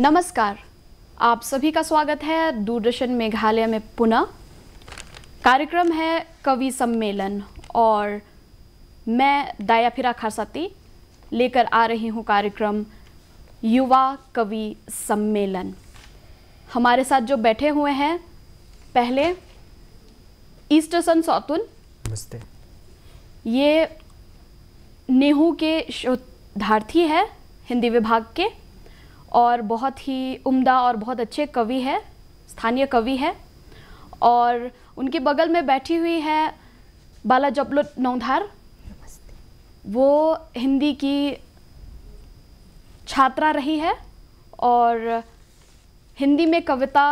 नमस्कार आप सभी का स्वागत है दूरदर्शन मेघालय में पुनः कार्यक्रम है कवि सम्मेलन और मैं फिरा खरसती लेकर आ रही हूँ कार्यक्रम युवा कवि सम्मेलन हमारे साथ जो बैठे हुए हैं पहले ईस्टर्सन सौतुन नमस्ते ये नेहू के शोधार्थी है हिंदी विभाग के और बहुत ही उम्दा और बहुत अच्छे कवि है स्थानीय कवि है और उनके बगल में बैठी हुई है बाला जबलो नौधार वो हिंदी की छात्रा रही है और हिंदी में कविता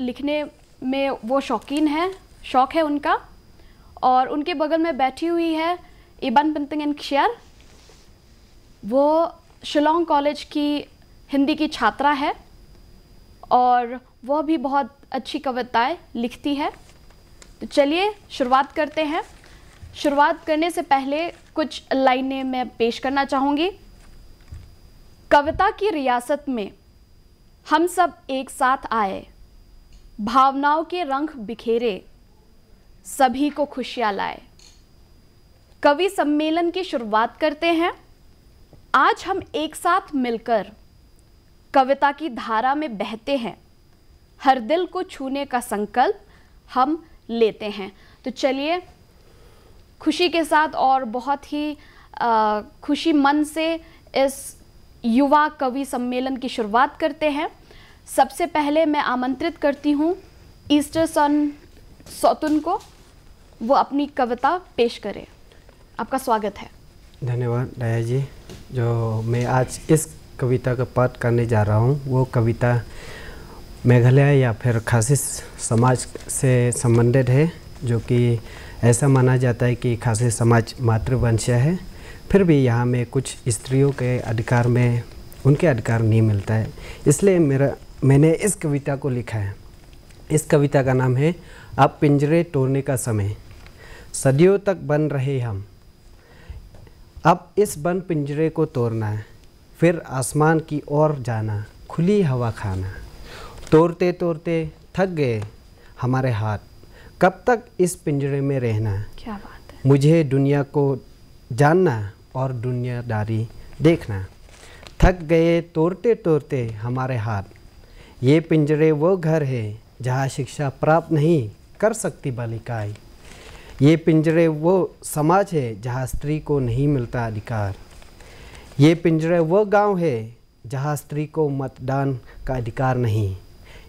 लिखने में वो शौकीन है शौक़ है उनका और उनके बगल में बैठी हुई है इबान पंतंग एन वो शिलोंग कॉलेज की हिंदी की छात्रा है और वह भी बहुत अच्छी कविताएं लिखती है तो चलिए शुरुआत करते हैं शुरुआत करने से पहले कुछ लाइनें मैं पेश करना चाहूँगी कविता की रियासत में हम सब एक साथ आए भावनाओं के रंग बिखेरे सभी को खुशियाँ लाए कवि सम्मेलन की शुरुआत करते हैं आज हम एक साथ मिलकर कविता की धारा में बहते हैं हर दिल को छूने का संकल्प हम लेते हैं तो चलिए खुशी के साथ और बहुत ही आ, खुशी मन से इस युवा कवि सम्मेलन की शुरुआत करते हैं सबसे पहले मैं आमंत्रित करती हूँ ईस्टर सन सौतुन को वो अपनी कविता पेश करें आपका स्वागत है धन्यवाद दया जी जो मैं आज इस कविता का पाठ करने जा रहा हूँ वो कविता मेघालय या फिर खासी समाज से संबंधित है जो कि ऐसा माना जाता है कि खासी समाज मातृवंश है फिर भी यहाँ में कुछ स्त्रियों के अधिकार में उनके अधिकार नहीं मिलता है इसलिए मेरा मैंने इस कविता को लिखा है इस कविता का नाम है अब पिंजरे तोड़ने का समय सदियों तक बन रहे हम अब इस बन पिंजरे को तोड़ना है फिर आसमान की ओर जाना खुली हवा खाना तोड़ते तोड़ते थक गए हमारे हाथ कब तक इस पिंजरे में रहना क्या बात है मुझे दुनिया को जानना और दुनियादारी देखना थक गए तोड़ते तोड़ते हमारे हाथ ये पिंजरे वो घर है जहाँ शिक्षा प्राप्त नहीं कर सकती बालिकाएं ये पिंजरे वो समाज है जहाँ स्त्री को नहीं मिलता अधिकार ये पिंजरे वह गांव है जहां स्त्री को मतदान का अधिकार नहीं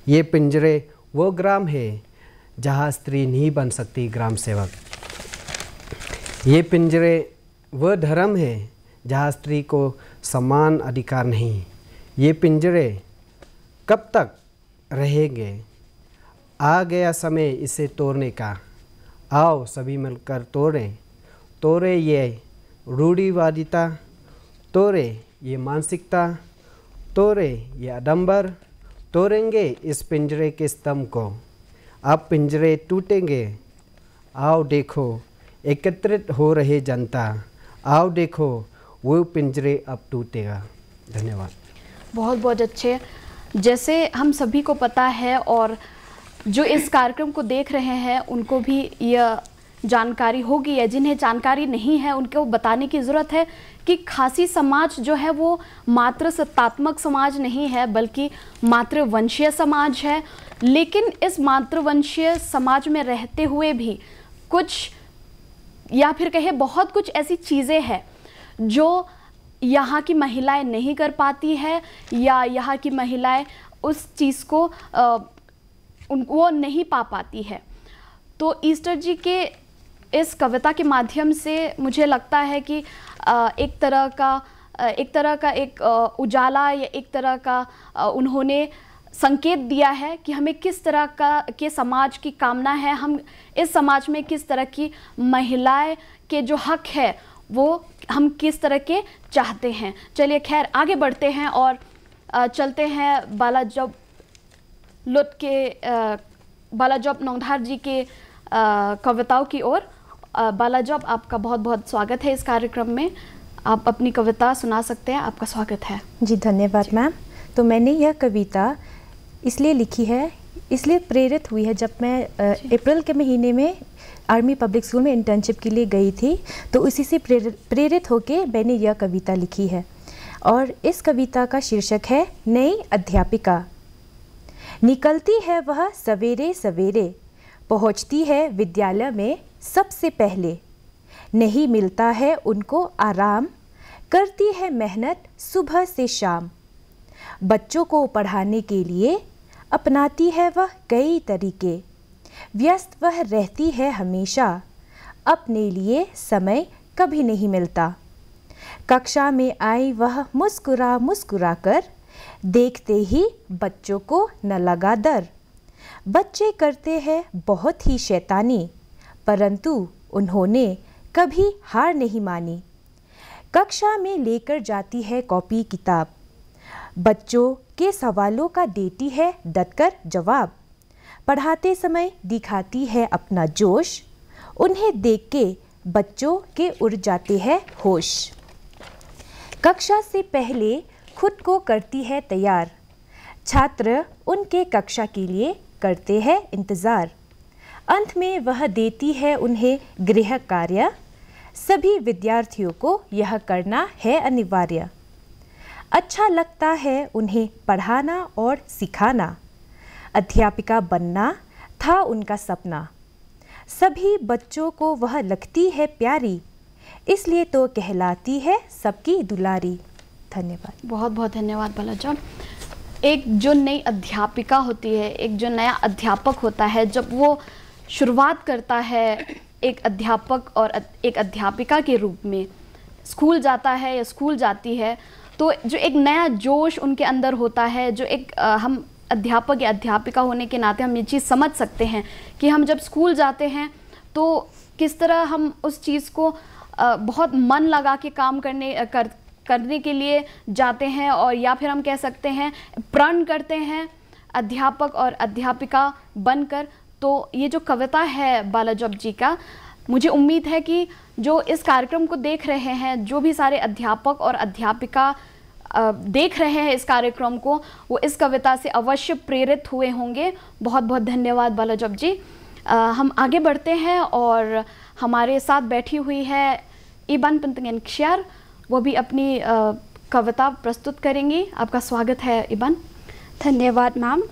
ये पिंजरे वो ग्राम है जहां स्त्री नहीं बन सकती ग्राम सेवक ये पिंजरे वह धर्म है जहां स्त्री को समान अधिकार नहीं ये पिंजरे कब तक रहेंगे आ गया समय इसे तोड़ने का आओ सभी मिलकर तोड़ें तोड़े ये रूढ़ीवादिता तोरे ये मानसिकता तोरे ये आडंबर तोड़ेंगे इस पिंजरे के स्तंभ को अब पिंजरे टूटेंगे आओ देखो एकत्रित हो रहे जनता आओ देखो वो पिंजरे अब टूटेगा धन्यवाद बहुत बहुत अच्छे जैसे हम सभी को पता है और जो इस कार्यक्रम को देख रहे हैं उनको भी यह जानकारी होगी या जिन्हें जानकारी नहीं है उनको बताने की ज़रूरत है कि खासी समाज जो है वो मात्र सत्तात्मक समाज नहीं है बल्कि मातृवंशीय समाज है लेकिन इस मातृवंशीय समाज में रहते हुए भी कुछ या फिर कहे बहुत कुछ ऐसी चीज़ें हैं जो यहाँ की महिलाएं नहीं कर पाती है या यहाँ की महिलाएं उस चीज़ को आ, उन वो नहीं पा पाती है तो ईस्टर जी के इस कविता के माध्यम से मुझे लगता है कि एक तरह का एक तरह का एक उजाला या एक तरह का उन्होंने संकेत दिया है कि हमें किस तरह का के समाज की कामना है हम इस समाज में किस तरह की महिलाएं के जो हक है वो हम किस तरह के चाहते हैं चलिए खैर आगे बढ़ते हैं और चलते हैं बाला जब लुत के बाला जब नौंधार जी के कविताओं की ओर बालाजी आपका बहुत बहुत स्वागत है इस कार्यक्रम में आप अपनी कविता सुना सकते हैं आपका स्वागत है जी धन्यवाद मैम तो मैंने यह कविता इसलिए लिखी है इसलिए प्रेरित हुई है जब मैं अप्रैल के महीने में आर्मी पब्लिक स्कूल में इंटर्नशिप के लिए गई थी तो उसी से प्रेरित प्रेरित होकर मैंने यह कविता लिखी है और इस कविता का शीर्षक है नई अध्यापिका निकलती है वह सवेरे सवेरे पहुंचती है विद्यालय में सबसे पहले नहीं मिलता है उनको आराम करती है मेहनत सुबह से शाम बच्चों को पढ़ाने के लिए अपनाती है वह कई तरीके व्यस्त वह रहती है हमेशा अपने लिए समय कभी नहीं मिलता कक्षा में आई वह मुस्कुरा मुस्कुरा कर देखते ही बच्चों को न लगा डर बच्चे करते हैं बहुत ही शैतानी परंतु उन्होंने कभी हार नहीं मानी कक्षा में लेकर जाती है कॉपी किताब बच्चों के सवालों का देती है डटकर जवाब पढ़ाते समय दिखाती है अपना जोश उन्हें देख के बच्चों के उड़ जाते हैं होश कक्षा से पहले खुद को करती है तैयार छात्र उनके कक्षा के लिए करते हैं इंतज़ार अंत में वह देती है उन्हें गृह कार्य सभी विद्यार्थियों को यह करना है अनिवार्य अच्छा लगता है उन्हें पढ़ाना और सिखाना अध्यापिका बनना था उनका सपना सभी बच्चों को वह लगती है प्यारी इसलिए तो कहलाती है सबकी दुलारी धन्यवाद बहुत बहुत धन्यवाद भला एक जो नई अध्यापिका होती है एक जो नया अध्यापक होता है जब वो शुरुआत करता है एक अध्यापक और एक अध्यापिका के रूप में स्कूल जाता है या स्कूल जाती है तो जो एक नया जोश उनके अंदर होता है जो एक आ, हम अध्यापक या अध्यापिका होने के नाते हम ये चीज़ समझ सकते हैं कि हम जब स्कूल जाते हैं तो किस तरह हम उस चीज़ को आ, बहुत मन लगा के काम करने कर करने के लिए जाते हैं और या फिर हम कह सकते हैं प्रण करते हैं अध्यापक और अध्यापिका बनकर तो ये जो कविता है बालाजब जी का मुझे उम्मीद है कि जो इस कार्यक्रम को देख रहे हैं जो भी सारे अध्यापक और अध्यापिका देख रहे हैं इस कार्यक्रम को वो इस कविता से अवश्य प्रेरित हुए होंगे बहुत बहुत धन्यवाद बालाजब जी आ, हम आगे बढ़ते हैं और हमारे साथ बैठी हुई है ईबान पंतंगन वो भी अपनी आ, कविता प्रस्तुत करेंगी आपका स्वागत है ईबान धन्यवाद मैम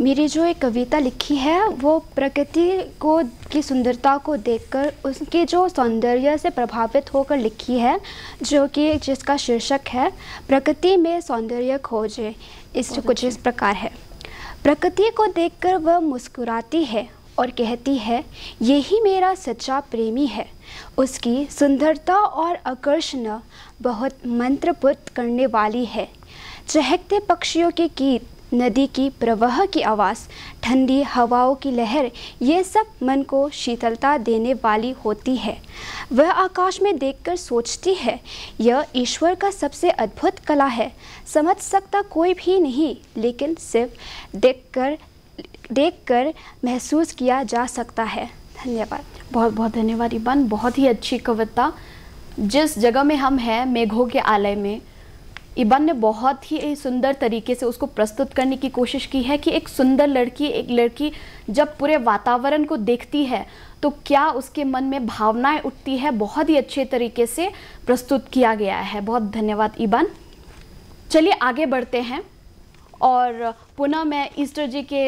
मेरी जो एक कविता लिखी है वो प्रकृति को की सुंदरता को देखकर उसके जो सौंदर्य से प्रभावित होकर लिखी है जो कि जिसका शीर्षक है प्रकृति में सौंदर्य खोजे इस कुछ इस प्रकार है प्रकृति को देखकर वह मुस्कुराती है और कहती है यही मेरा सच्चा प्रेमी है उसकी सुंदरता और आकर्षण बहुत मंत्रपुत करने वाली है चहकते पक्षियों के गीत नदी की प्रवाह की आवाज़ ठंडी हवाओं की लहर ये सब मन को शीतलता देने वाली होती है वह आकाश में देखकर सोचती है यह ईश्वर का सबसे अद्भुत कला है समझ सकता कोई भी नहीं लेकिन सिर्फ देखकर देखकर महसूस किया जा सकता है धन्यवाद बहुत बहुत धन्यवाद इबान बहुत ही अच्छी कविता जिस जगह में हम हैं मेघों के आलय में इबन ने बहुत ही सुंदर तरीके से उसको प्रस्तुत करने की कोशिश की है कि एक सुंदर लड़की एक लड़की जब पूरे वातावरण को देखती है तो क्या उसके मन में भावनाएं उठती है बहुत ही अच्छे तरीके से प्रस्तुत किया गया है बहुत धन्यवाद इबन चलिए आगे बढ़ते हैं और पुनः मैं ईस्टर जी के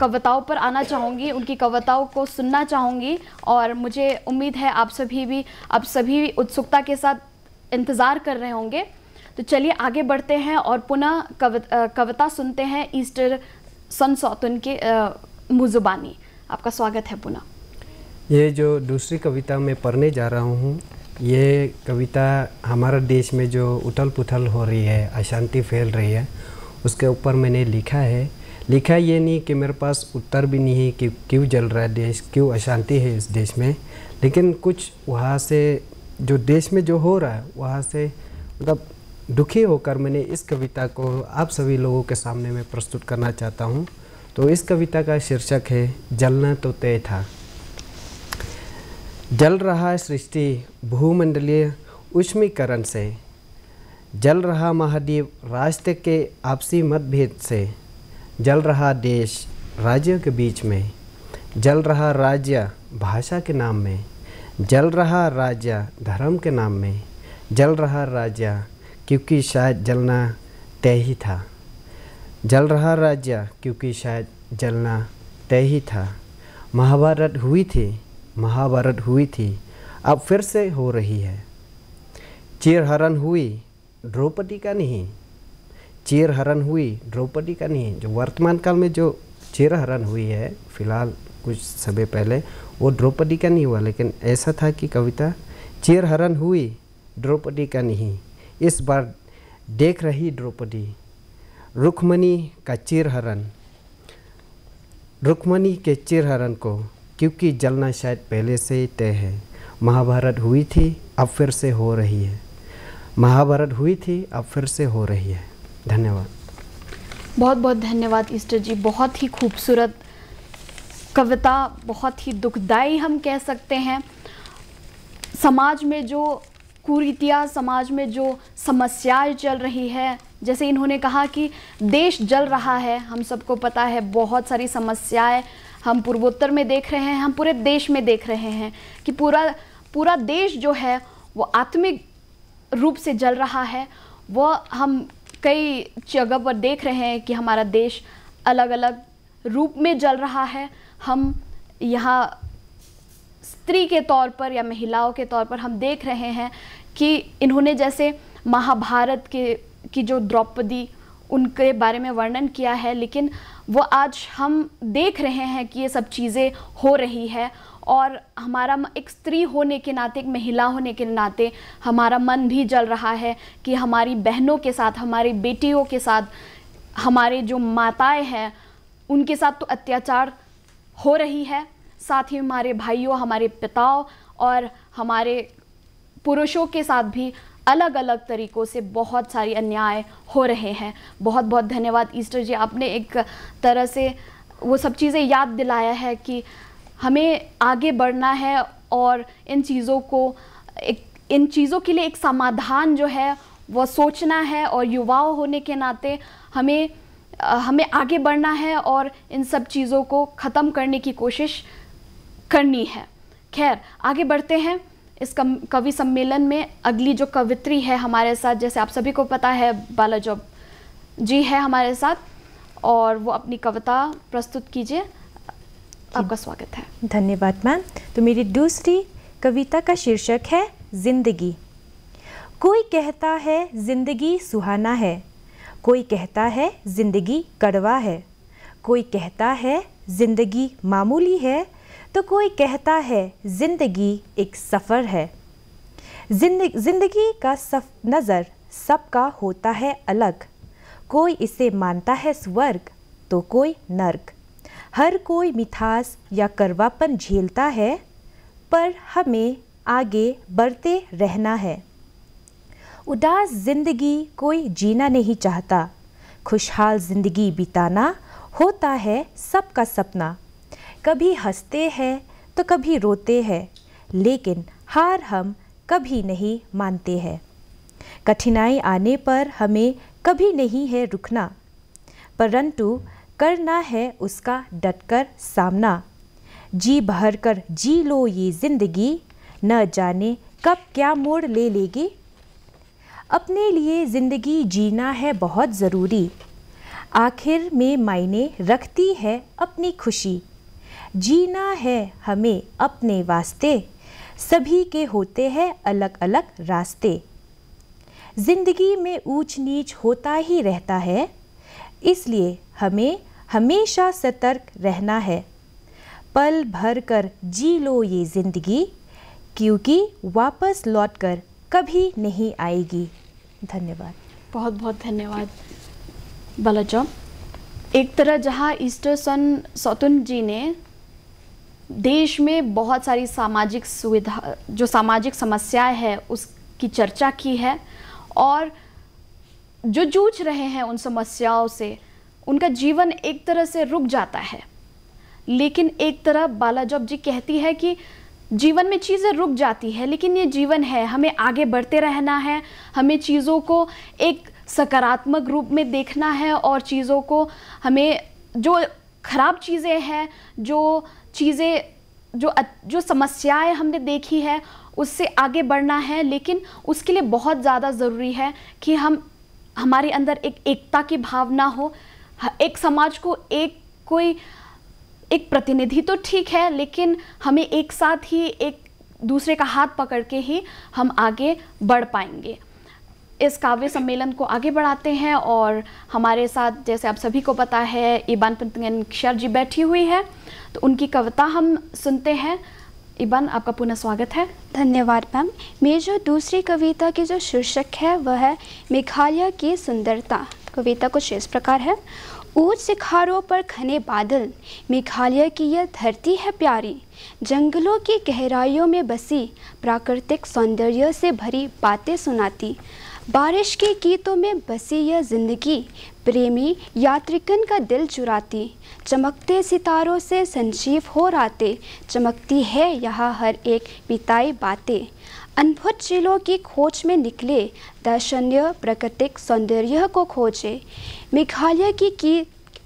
कविताओं पर आना चाहूँगी उनकी कविताओं को सुनना चाहूँगी और मुझे उम्मीद है आप सभी भी आप सभी उत्सुकता के साथ इंतज़ार कर रहे होंगे तो चलिए आगे बढ़ते हैं और पुनः कवि कविता सुनते हैं ईस्टर सन सौतुन के मुजुबानी आपका स्वागत है पुनः ये जो दूसरी कविता मैं पढ़ने जा रहा हूँ ये कविता हमारे देश में जो उथल पुथल हो रही है अशांति फैल रही है उसके ऊपर मैंने लिखा है लिखा ये नहीं कि मेरे पास उत्तर भी नहीं है कि क्यों जल रहा है देश क्यों अशांति है इस देश में लेकिन कुछ वहाँ से जो देश में जो हो रहा है वहाँ से मतलब दुखी होकर मैंने इस कविता को आप सभी लोगों के सामने में प्रस्तुत करना चाहता हूँ तो इस कविता का शीर्षक है जलना तो तय था जल रहा सृष्टि भूमंडलीय उष्मीकरण से जल रहा महाद्वीप राष्ट्र के आपसी मतभेद से जल रहा देश राज्यों के बीच में जल रहा राज्य भाषा के नाम में जल रहा राज्य धर्म के नाम में जल रहा राज्य क्योंकि शायद जलना तय ही था जल रहा राज्य क्योंकि शायद जलना तय ही था महाभारत हुई थी महाभारत हुई थी अब फिर से हो रही है चिरहरण हुई द्रौपदी का नहीं चिरहरण हुई द्रौपदी का नहीं जो वर्तमान काल में जो चिरहरण हुई है फिलहाल कुछ समय पहले वो द्रौपदी का नहीं हुआ लेकिन ऐसा था कि कविता चिरहरण हुई द्रौपदी का नहीं इस बार देख रही द्रौपदी रुक्मणी का चिरहरण रुक्मणी के चिरहरण को क्योंकि जलना शायद पहले से ही तय है महाभारत हुई थी अब फिर से हो रही है महाभारत हुई थी अब फिर से हो रही है धन्यवाद बहुत बहुत धन्यवाद ईस्टर जी बहुत ही खूबसूरत कविता बहुत ही दुखदाई हम कह सकते हैं समाज में जो कुरीतियाँ समाज में जो समस्याएं चल रही है जैसे इन्होंने कहा कि देश जल रहा है हम सबको पता है बहुत सारी समस्याएं हम पूर्वोत्तर में देख रहे हैं हम पूरे देश में देख रहे हैं कि पूरा पूरा देश जो है वो आत्मिक रूप से जल रहा है वह हम कई जगह पर देख रहे हैं कि हमारा देश अलग अलग रूप में जल रहा है हम यहाँ स्त्री के तौर पर या महिलाओं के तौर पर हम देख रहे हैं कि इन्होंने जैसे महाभारत के की जो द्रौपदी उनके बारे में वर्णन किया है लेकिन वो आज हम देख रहे हैं कि ये सब चीज़ें हो रही है और हमारा एक स्त्री होने के नाते एक महिला होने के नाते हमारा मन भी जल रहा है कि हमारी बहनों के साथ हमारी बेटियों के साथ हमारे जो माताएं हैं उनके साथ तो अत्याचार हो रही है साथ ही हमारे भाइयों हमारे पिताओं और हमारे पुरुषों के साथ भी अलग अलग तरीक़ों से बहुत सारी अन्याय हो रहे हैं बहुत बहुत धन्यवाद ईस्टर जी आपने एक तरह से वो सब चीज़ें याद दिलाया है कि हमें आगे बढ़ना है और इन चीज़ों को एक इन चीज़ों के लिए एक समाधान जो है वह सोचना है और युवाओं होने के नाते हमें हमें आगे बढ़ना है और इन सब चीज़ों को ख़त्म करने की कोशिश करनी है खैर आगे बढ़ते हैं इस कम, कवि सम्मेलन में अगली जो कवित्री है हमारे साथ जैसे आप सभी को पता है जो जी है हमारे साथ और वो अपनी कविता प्रस्तुत कीजिए आपका स्वागत है धन्यवाद मैम तो मेरी दूसरी कविता का शीर्षक है जिंदगी कोई कहता है जिंदगी सुहाना है कोई कहता है जिंदगी कड़वा है कोई कहता है जिंदगी मामूली है तो कोई कहता है ज़िंदगी एक सफ़र है ज़िंदगी का सफ नज़र सबका होता है अलग कोई इसे मानता है स्वर्ग तो कोई नर्क हर कोई मिठास या करवापन झेलता है पर हमें आगे बढ़ते रहना है उदास ज़िंदगी कोई जीना नहीं चाहता खुशहाल ज़िंदगी बिताना होता है सबका सपना कभी हंसते हैं तो कभी रोते हैं लेकिन हार हम कभी नहीं मानते हैं कठिनाई आने पर हमें कभी नहीं है रुकना परंतु करना है उसका डटकर सामना जी भर कर जी लो ये ज़िंदगी न जाने कब क्या मोड़ ले लेगी अपने लिए ज़िंदगी जीना है बहुत ज़रूरी आखिर में मायने रखती है अपनी खुशी जीना है हमें अपने वास्ते सभी के होते हैं अलग अलग रास्ते ज़िंदगी में ऊंच नीच होता ही रहता है इसलिए हमें हमेशा सतर्क रहना है पल भर कर जी लो ये ज़िंदगी क्योंकि वापस लौट कर कभी नहीं आएगी धन्यवाद बहुत बहुत धन्यवाद बालाचौ एक तरह जहाँ ईस्टर सन सौतुन जी ने देश में बहुत सारी सामाजिक सुविधा जो सामाजिक समस्याएं हैं उसकी चर्चा की है और जो जूझ रहे हैं उन समस्याओं से उनका जीवन एक तरह से रुक जाता है लेकिन एक तरह बालाजॉब जी कहती है कि जीवन में चीज़ें रुक जाती है लेकिन ये जीवन है हमें आगे बढ़ते रहना है हमें चीज़ों को एक सकारात्मक रूप में देखना है और चीज़ों को हमें जो खराब चीज़ें हैं जो चीज़ें जो जो समस्याएं हमने देखी है उससे आगे बढ़ना है लेकिन उसके लिए बहुत ज़्यादा ज़रूरी है कि हम हमारे अंदर एक एकता की भावना हो एक समाज को एक कोई एक प्रतिनिधि तो ठीक है लेकिन हमें एक साथ ही एक दूसरे का हाथ पकड़ के ही हम आगे बढ़ पाएंगे इस काव्य सम्मेलन को आगे बढ़ाते हैं और हमारे साथ जैसे आप सभी को पता है इबान पंतगन क्षर जी बैठी हुई है तो उनकी कविता हम सुनते हैं इबान आपका पुनः स्वागत है धन्यवाद मैम मेरी जो दूसरी कविता की जो शीर्षक है वह है मेघालय की सुंदरता कविता कुछ इस प्रकार है ऊंच सिखारों पर घने बादल मेघालय की यह धरती है प्यारी जंगलों की गहराइयों में बसी प्राकृतिक सौंदर्य से भरी बातें सुनाती बारिश के गीतों में बसी यह जिंदगी प्रेमी यात्रिकन का दिल चुराती चमकते सितारों से संजीव हो राते चमकती है यहाँ हर एक बिताई बातें अनभुत चीलों की खोज में निकले दर्शनीय प्राकृतिक सौंदर्य को खोजे मेघालय की, की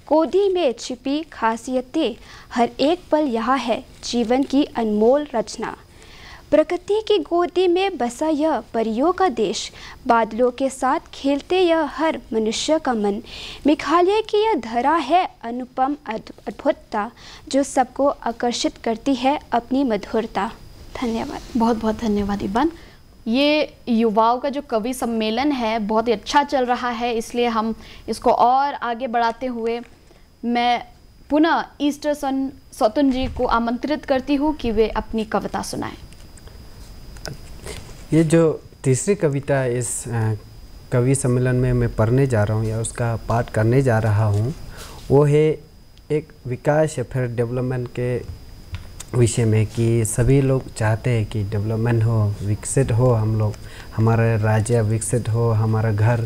कोदी में छिपी खासियतें हर एक पल यहाँ है जीवन की अनमोल रचना प्रकृति की गोदी में बसा यह परियों का देश बादलों के साथ खेलते यह हर मनुष्य का मन मेघालय की यह धरा है अनुपम अद्भुतता जो सबको आकर्षित करती है अपनी मधुरता धन्यवाद बहुत बहुत धन्यवाद इबान ये युवाओं का जो कवि सम्मेलन है बहुत ही अच्छा चल रहा है इसलिए हम इसको और आगे बढ़ाते हुए मैं पुनः ईस्टर सन सौतन जी को आमंत्रित करती हूँ कि वे अपनी कविता सुनाएं ये जो तीसरी कविता इस कवि सम्मेलन में मैं पढ़ने जा रहा हूँ या उसका पाठ करने जा रहा हूँ वो है एक विकास या फिर डेवलपमेंट के विषय में कि सभी लोग चाहते हैं कि डेवलपमेंट हो विकसित हो हम लोग हमारा राज्य विकसित हो हमारा घर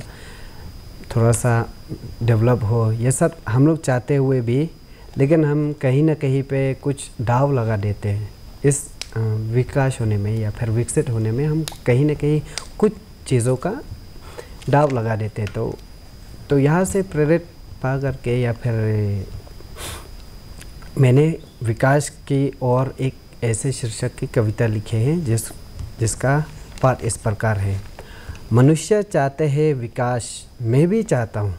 थोड़ा सा डेवलप हो ये सब हम लोग चाहते हुए भी लेकिन हम कहीं ना कहीं पे कुछ दाव लगा देते हैं इस विकास होने में या फिर विकसित होने में हम कहीं ना कहीं कुछ चीज़ों का दाव लगा देते हैं तो तो यहाँ से प्रेरित पा करके या फिर मैंने विकास की और एक ऐसे शीर्षक की कविता लिखे हैं जिस जिसका पाठ इस प्रकार है मनुष्य चाहते हैं विकास मैं भी चाहता हूँ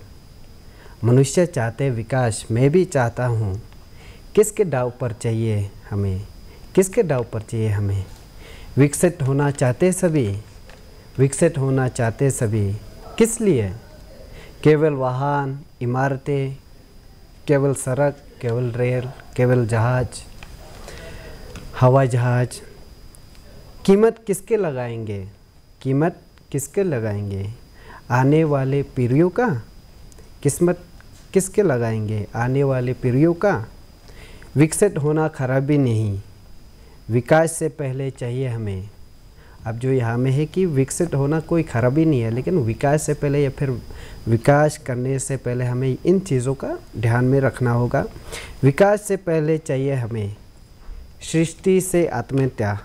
मनुष्य चाहते विकास मैं भी चाहता हूँ किसके दाव पर चाहिए हमें किसके दाव पर चाहिए हमें विकसित होना चाहते सभी विकसित होना चाहते सभी किस लिए केवल वाहन इमारतें केवल सड़क केवल रेल केवल जहाज़ हवाई जहाज़ कीमत किसके लगाएंगे कीमत किसके लगाएंगे आने वाले पीढ़ियों का किस्मत किसके लगाएंगे आने वाले पीढ़ियों का विकसित होना खराबी नहीं विकास से पहले चाहिए हमें अब जो यहाँ में है कि विकसित होना कोई खराबी नहीं है लेकिन विकास से पहले या फिर विकास करने से पहले हमें इन चीज़ों का ध्यान में रखना होगा विकास से पहले चाहिए हमें सृष्टि से आत्मीयता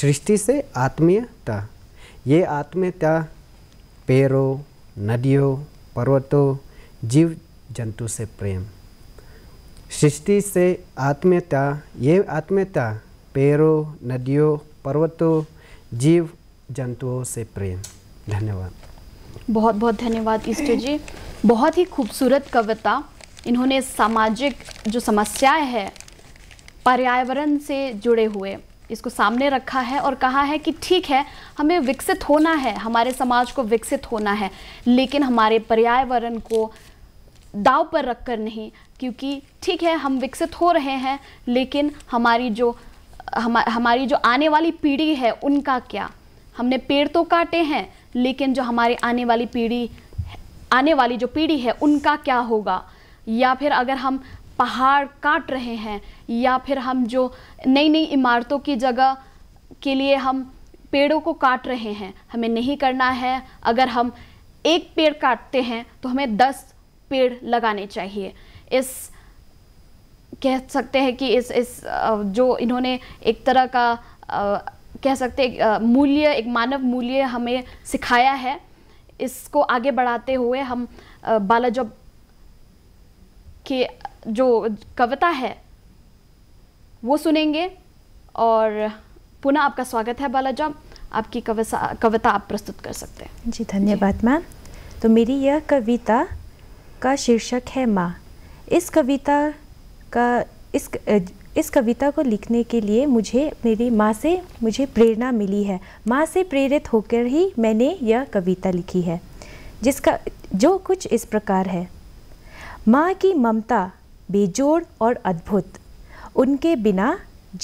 सृष्टि से आत्मीयता ये आत्मीयता पेड़ों नदियों पर्वतों जीव जंतु से प्रेम सृष्टि से आत्मीयता ये आत्मीयता पेड़ों नदियों पर्वतों जीव जंतुओं से प्रेम धन्यवाद बहुत बहुत धन्यवाद ईस्टर जी बहुत ही खूबसूरत कविता इन्होंने सामाजिक जो समस्याएं हैं पर्यावरण से जुड़े हुए इसको सामने रखा है और कहा है कि ठीक है हमें विकसित होना है हमारे समाज को विकसित होना है लेकिन हमारे पर्यावरण को दाव पर रखकर नहीं क्योंकि ठीक है हम विकसित हो रहे हैं लेकिन हमारी जो हम हमारी जो आने वाली पीढ़ी है उनका क्या हमने पेड़ तो काटे हैं लेकिन जो हमारी आने वाली पीढ़ी आने वाली जो पीढ़ी है उनका क्या होगा या फिर अगर हम पहाड़ काट रहे हैं या फिर हम जो नई नई इमारतों की जगह के लिए हम पेड़ों को काट रहे हैं हमें नहीं करना है अगर हम एक पेड़ काटते हैं तो हमें दस पेड़ लगाने चाहिए इस कह सकते हैं कि इस इस जो इन्होंने एक तरह का कह सकते मूल्य एक मानव मूल्य हमें सिखाया है इसको आगे बढ़ाते हुए हम बाला बालाजॉब के जो कविता है वो सुनेंगे और पुनः आपका स्वागत है बालाजॉब आपकी कविता कविता आप प्रस्तुत कर सकते हैं जी धन्यवाद मैम तो मेरी यह कविता का शीर्षक है माँ इस कविता का इस इस कविता को लिखने के लिए मुझे मेरी माँ से मुझे प्रेरणा मिली है माँ से प्रेरित होकर ही मैंने यह कविता लिखी है जिसका जो कुछ इस प्रकार है माँ की ममता बेजोड़ और अद्भुत उनके बिना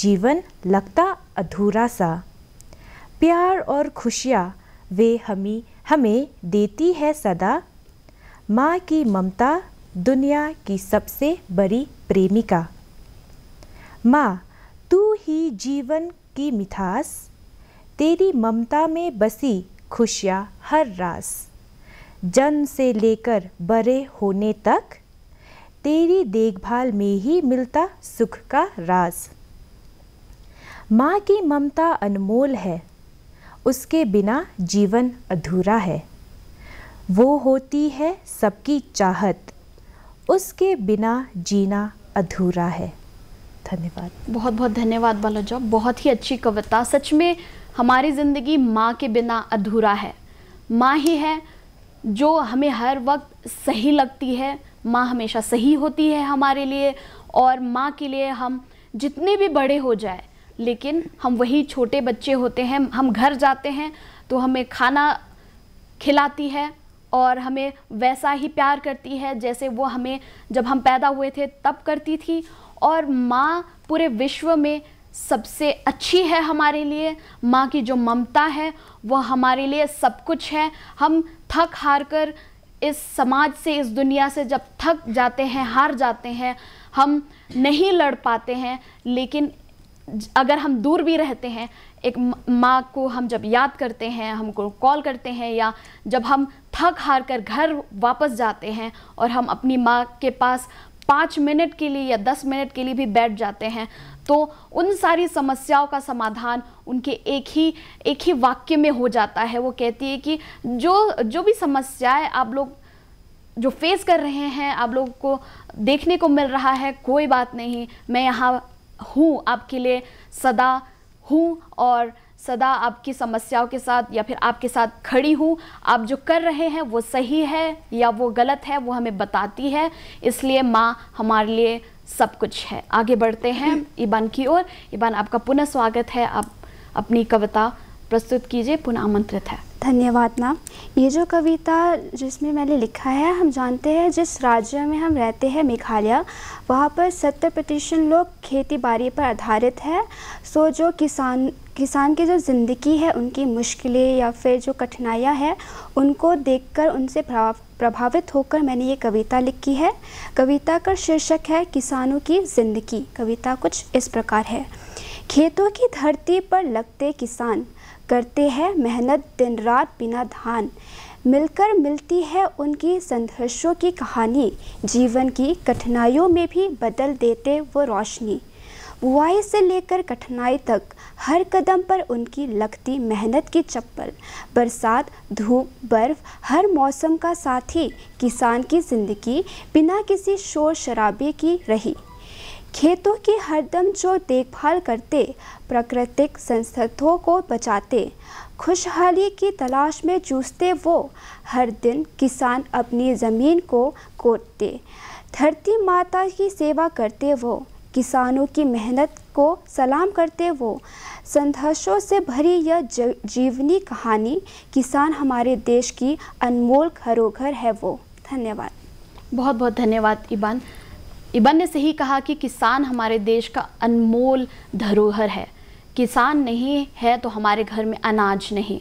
जीवन लगता अधूरा सा प्यार और खुशियाँ वे हमी हमें देती है सदा माँ की ममता दुनिया की सबसे बड़ी प्रेमिका माँ तू ही जीवन की मिठास तेरी ममता में बसी खुशियाँ हर रास जन्म से लेकर बड़े होने तक तेरी देखभाल में ही मिलता सुख का राज माँ की ममता अनमोल है उसके बिना जीवन अधूरा है वो होती है सबकी चाहत उसके बिना जीना अधूरा है धन्यवाद बहुत बहुत धन्यवाद बाला जॉब बहुत ही अच्छी कविता सच में हमारी ज़िंदगी माँ के बिना अधूरा है माँ ही है जो हमें हर वक्त सही लगती है माँ हमेशा सही होती है हमारे लिए और माँ के लिए हम जितने भी बड़े हो जाए लेकिन हम वही छोटे बच्चे होते हैं हम घर जाते हैं तो हमें खाना खिलाती है और हमें वैसा ही प्यार करती है जैसे वो हमें जब हम पैदा हुए थे तब करती थी और माँ पूरे विश्व में सबसे अच्छी है हमारे लिए माँ की जो ममता है वह हमारे लिए सब कुछ है हम थक हार कर इस समाज से इस दुनिया से जब थक जाते हैं हार जाते हैं हम नहीं लड़ पाते हैं लेकिन अगर हम दूर भी रहते हैं एक माँ को हम जब याद करते हैं हमको कॉल करते हैं या जब हम थक हार कर घर वापस जाते हैं और हम अपनी माँ के पास पाँच मिनट के लिए या दस मिनट के लिए भी बैठ जाते हैं तो उन सारी समस्याओं का समाधान उनके एक ही एक ही वाक्य में हो जाता है वो कहती है कि जो जो भी समस्याएं आप लोग जो फेस कर रहे हैं आप लोगों को देखने को मिल रहा है कोई बात नहीं मैं यहाँ हूँ आपके लिए सदा हूँ और सदा आपकी समस्याओं के साथ या फिर आपके साथ खड़ी हूँ आप जो कर रहे हैं वो सही है या वो गलत है वो हमें बताती है इसलिए माँ हमारे लिए सब कुछ है आगे बढ़ते हैं हम्म। ईबान की ओर ईबान आपका पुनः स्वागत है आप अपनी कविता प्रस्तुत कीजिए पुनः आमंत्रित है धन्यवाद मैम ये जो कविता जिसमें मैंने लिखा है हम जानते हैं जिस राज्य में हम रहते हैं मेघालय वहाँ पर सत्तर प्रतिशत लोग खेती बाड़ी पर आधारित है सो जो किसान किसान की जो ज़िंदगी है उनकी मुश्किलें या फिर जो कठिनाइयाँ हैं उनको देखकर उनसे प्रभाव प्रभावित होकर मैंने ये कविता लिखी है कविता का शीर्षक है किसानों की ज़िंदगी कविता कुछ इस प्रकार है खेतों की धरती पर लगते किसान करते हैं मेहनत दिन रात बिना धान मिलकर मिलती है उनकी संघर्षों की कहानी जीवन की कठिनाइयों में भी बदल देते वो रोशनी बुआई से लेकर कठिनाई तक हर कदम पर उनकी लगती मेहनत की चप्पल बरसात धूप बर्फ हर मौसम का साथी किसान की जिंदगी बिना किसी शोर शराबे की रही खेतों की हरदम जो देखभाल करते प्राकृतिक संसाधनों को बचाते खुशहाली की तलाश में जूझते वो हर दिन किसान अपनी ज़मीन को कोटते धरती माता की सेवा करते वो किसानों की मेहनत को सलाम करते वो संघर्षों से भरी यह जीवनी कहानी किसान हमारे देश की अनमोल खरोखर है वो धन्यवाद बहुत बहुत धन्यवाद इबान इबन ने सही कहा कि किसान हमारे देश का अनमोल धरोहर है किसान नहीं है तो हमारे घर में अनाज नहीं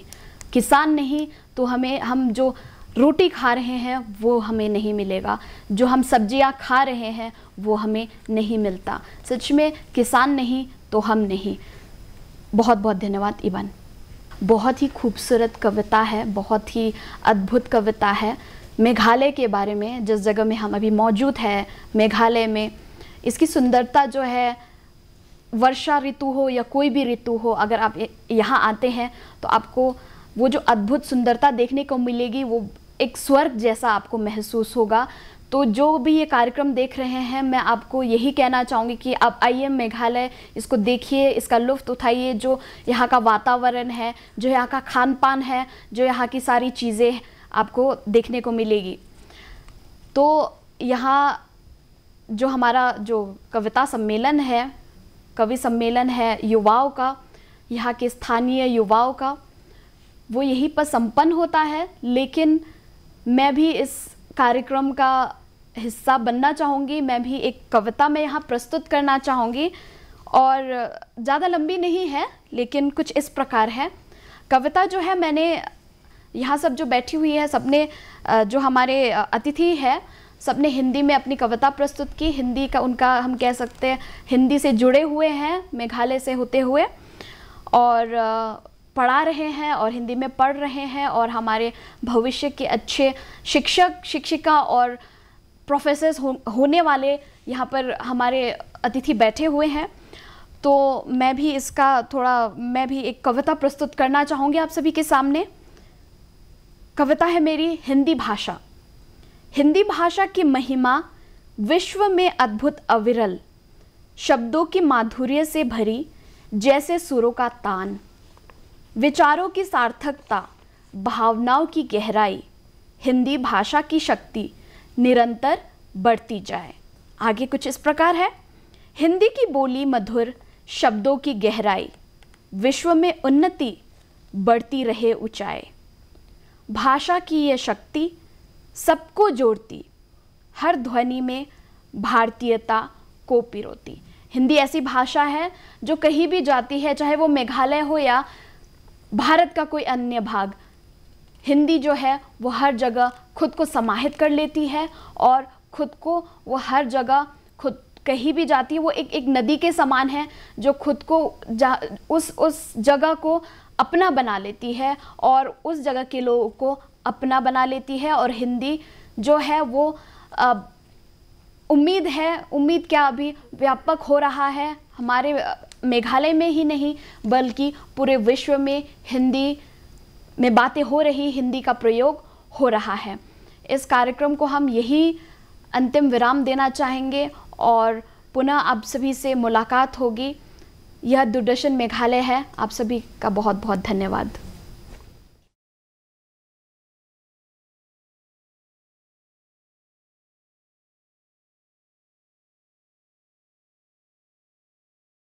किसान नहीं तो हमें हम जो रोटी खा रहे हैं वो हमें नहीं मिलेगा जो हम सब्जियां खा रहे हैं वो हमें नहीं मिलता सच में किसान नहीं तो हम नहीं बहुत बहुत धन्यवाद इबन बहुत ही खूबसूरत कविता है बहुत ही अद्भुत कविता है मेघालय के बारे में जिस जगह में हम अभी मौजूद हैं मेघालय में इसकी सुंदरता जो है वर्षा ऋतु हो या कोई भी ऋतु हो अगर आप यहाँ आते हैं तो आपको वो जो अद्भुत सुंदरता देखने को मिलेगी वो एक स्वर्ग जैसा आपको महसूस होगा तो जो भी ये कार्यक्रम देख रहे हैं मैं आपको यही कहना चाहूँगी कि आप आइए मेघालय इसको देखिए इसका लुफ्त उठाइए जो यहाँ का वातावरण है जो यहाँ का खान पान है जो यहाँ की सारी चीज़ें आपको देखने को मिलेगी तो यहाँ जो हमारा जो कविता सम्मेलन है कवि सम्मेलन है युवाओं का यहाँ के स्थानीय युवाओं का वो यहीं पर संपन्न होता है लेकिन मैं भी इस कार्यक्रम का हिस्सा बनना चाहूँगी मैं भी एक कविता मैं यहाँ प्रस्तुत करना चाहूँगी और ज़्यादा लंबी नहीं है लेकिन कुछ इस प्रकार है कविता जो है मैंने यहाँ सब जो बैठी हुई है सबने जो हमारे अतिथि है सबने हिंदी में अपनी कविता प्रस्तुत की हिंदी का उनका हम कह सकते हैं हिंदी से जुड़े हुए हैं मेघालय से होते हुए और पढ़ा रहे हैं और हिंदी में पढ़ रहे हैं और हमारे भविष्य के अच्छे शिक्षक शिक्षिका और प्रोफेसर्स हो, होने वाले यहाँ पर हमारे अतिथि बैठे हुए हैं तो मैं भी इसका थोड़ा मैं भी एक कविता प्रस्तुत करना चाहूँगी आप सभी के सामने कविता है मेरी हिंदी भाषा हिंदी भाषा की महिमा विश्व में अद्भुत अविरल शब्दों की माधुर्य से भरी जैसे सुरों का तान विचारों की सार्थकता भावनाओं की गहराई हिंदी भाषा की शक्ति निरंतर बढ़ती जाए आगे कुछ इस प्रकार है हिंदी की बोली मधुर शब्दों की गहराई विश्व में उन्नति बढ़ती रहे ऊंचाई भाषा की ये शक्ति सबको जोड़ती हर ध्वनि में भारतीयता को पिरोती हिंदी ऐसी भाषा है जो कहीं भी जाती है चाहे वो मेघालय हो या भारत का कोई अन्य भाग हिंदी जो है वो हर जगह खुद को समाहित कर लेती है और खुद को वो हर जगह खुद कहीं भी जाती है वो एक एक नदी के समान है जो खुद को जा उस उस जगह को अपना बना लेती है और उस जगह के लोगों को अपना बना लेती है और हिंदी जो है वो उम्मीद है उम्मीद क्या अभी व्यापक हो रहा है हमारे मेघालय में ही नहीं बल्कि पूरे विश्व में हिंदी में बातें हो रही हिंदी का प्रयोग हो रहा है इस कार्यक्रम को हम यही अंतिम विराम देना चाहेंगे और पुनः आप सभी से मुलाकात होगी यह दूरदर्शन मेघालय है आप सभी का बहुत बहुत धन्यवाद